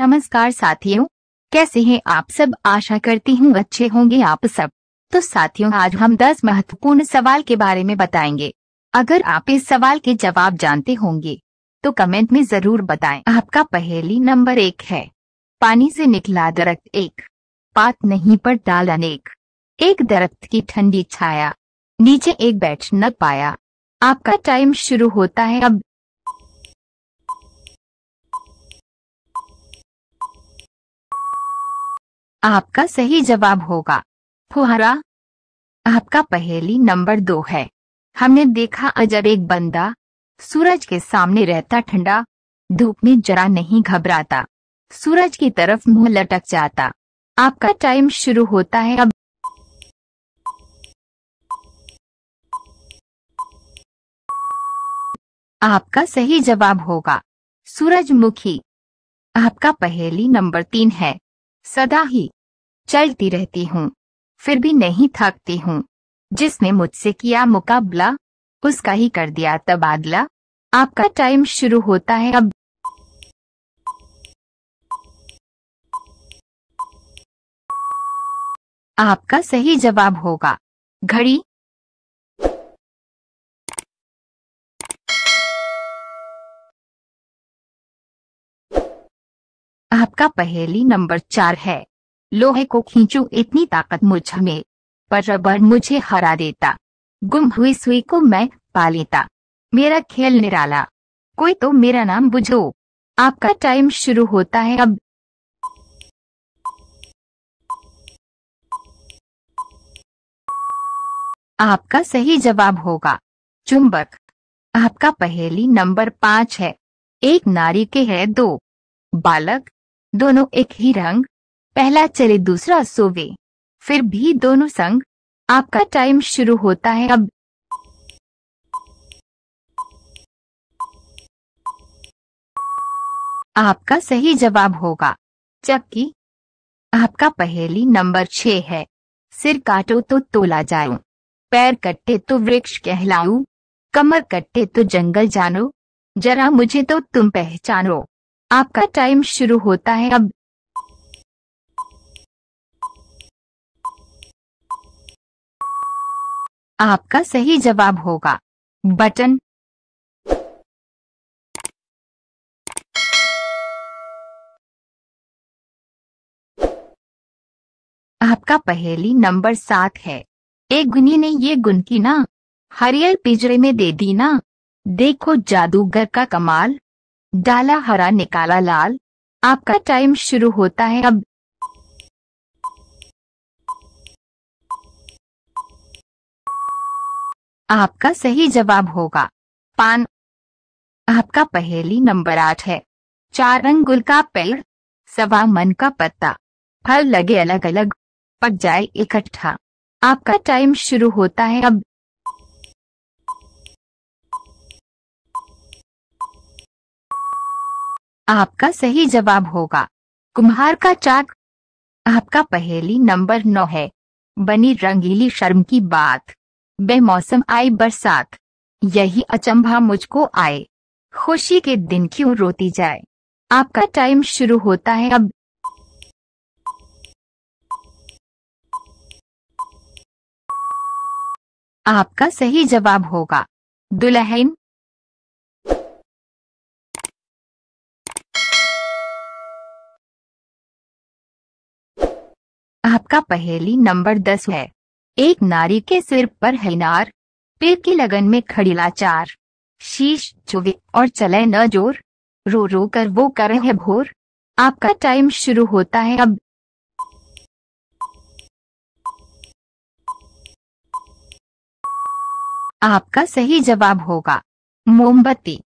नमस्कार साथियों कैसे हैं आप सब आशा करती हूँ अच्छे होंगे आप सब तो साथियों आज हम 10 महत्वपूर्ण सवाल के बारे में बताएंगे अगर आप इस सवाल के जवाब जानते होंगे तो कमेंट में जरूर बताएं आपका पहली नंबर एक है पानी से निकला दरख्त एक पात नहीं पर डाल अनेक एक दरख्त की ठंडी छाया नीचे एक बैठ न पाया आपका टाइम शुरू होता है अब आपका सही जवाब होगा फुहरा आपका पहेली नंबर दो है हमने देखा अजब एक बंदा सूरज के सामने रहता ठंडा धूप में जरा नहीं घबराता सूरज की तरफ मुंह लटक जाता आपका टाइम शुरू होता है अब आपका सही जवाब होगा सूरजमुखी आपका पहेली नंबर तीन है सदा ही चलती रहती हूँ फिर भी नहीं थकती हूँ जिसने मुझसे किया मुकाबला उसका ही कर दिया तबादला आपका टाइम शुरू होता है अब आपका सही जवाब होगा घड़ी आपका पहली नंबर चार है लोहे को खींचू इतनी ताकत मुझ में पर रबर मुझे हरा देता गुम हुई सुई को मैं पा लेता मेरा खेल निराला कोई तो मेरा नाम बुझो आपका टाइम शुरू होता है अब आपका सही जवाब होगा चुंबक आपका पहेली नंबर पाँच है एक नारी के है दो बालक दोनों एक ही रंग पहला चले दूसरा सोवे फिर भी दोनों संग आपका टाइम शुरू होता है अब आपका सही जवाब होगा जबकि आपका पहेली नंबर छह है सिर काटो तो तोला जाओ पैर कट्टे तो वृक्ष कहलाऊ कमर कट्टे तो जंगल जानो जरा मुझे तो तुम पहचानो आपका टाइम शुरू होता है अब आपका सही जवाब होगा बटन आपका पहेली नंबर सात है एक गुनी ने ये गुन की ना हरियर पिजरे में दे दी ना देखो जादूगर का कमाल डाला हरा निकाला लाल आपका टाइम शुरू होता है अब आपका सही जवाब होगा पान आपका पहेली नंबर आठ है चार अंगुल का पेड़ सवा मन का पत्ता फल लगे अलग अलग पक जाए इकट्ठा आपका टाइम शुरू होता है अब आपका सही जवाब होगा कुम्हार का चाक आपका पहेली नंबर नौ है बनी रंगीली शर्म की बात बेमौसम आई बरसात यही अचंभा मुझको आए खुशी के दिन क्यों रोती जाए आपका टाइम शुरू होता है अब आपका सही जवाब होगा दुल्हन का पहेली नंबर दस है एक नारी के सिर पर हैनार नार पेट की लगन में खड़ी लाचार शीश चुवे और चले न जोर रो रो कर वो करे है भोर आपका टाइम शुरू होता है अब आपका सही जवाब होगा मोमबत्ती